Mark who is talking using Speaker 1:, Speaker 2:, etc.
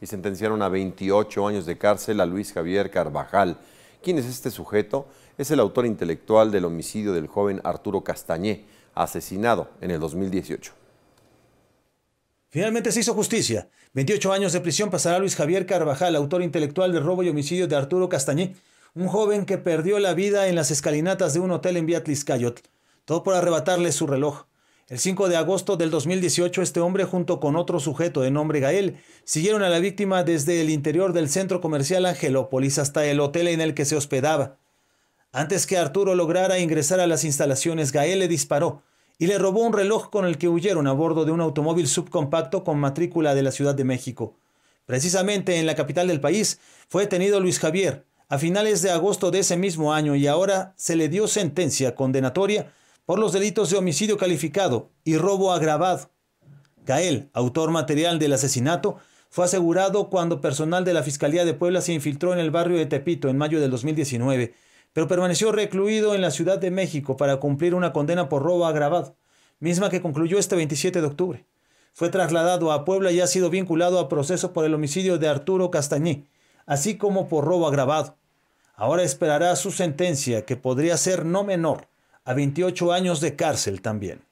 Speaker 1: y sentenciaron a 28 años de cárcel a Luis Javier Carvajal. ¿Quién es este sujeto? Es el autor intelectual del homicidio del joven Arturo Castañé, asesinado en el 2018.
Speaker 2: Finalmente se hizo justicia. 28 años de prisión pasará Luis Javier Carvajal, autor intelectual del robo y homicidio de Arturo Castañé, un joven que perdió la vida en las escalinatas de un hotel en Vía Cayot, todo por arrebatarle su reloj. El 5 de agosto del 2018, este hombre junto con otro sujeto de nombre Gael siguieron a la víctima desde el interior del centro comercial Angelópolis hasta el hotel en el que se hospedaba. Antes que Arturo lograra ingresar a las instalaciones, Gael le disparó y le robó un reloj con el que huyeron a bordo de un automóvil subcompacto con matrícula de la Ciudad de México. Precisamente en la capital del país fue detenido Luis Javier a finales de agosto de ese mismo año y ahora se le dio sentencia condenatoria por los delitos de homicidio calificado y robo agravado. Gael, autor material del asesinato, fue asegurado cuando personal de la Fiscalía de Puebla se infiltró en el barrio de Tepito en mayo del 2019, pero permaneció recluido en la Ciudad de México para cumplir una condena por robo agravado, misma que concluyó este 27 de octubre. Fue trasladado a Puebla y ha sido vinculado a proceso por el homicidio de Arturo Castañí, así como por robo agravado. Ahora esperará su sentencia, que podría ser no menor a 28 años de cárcel también.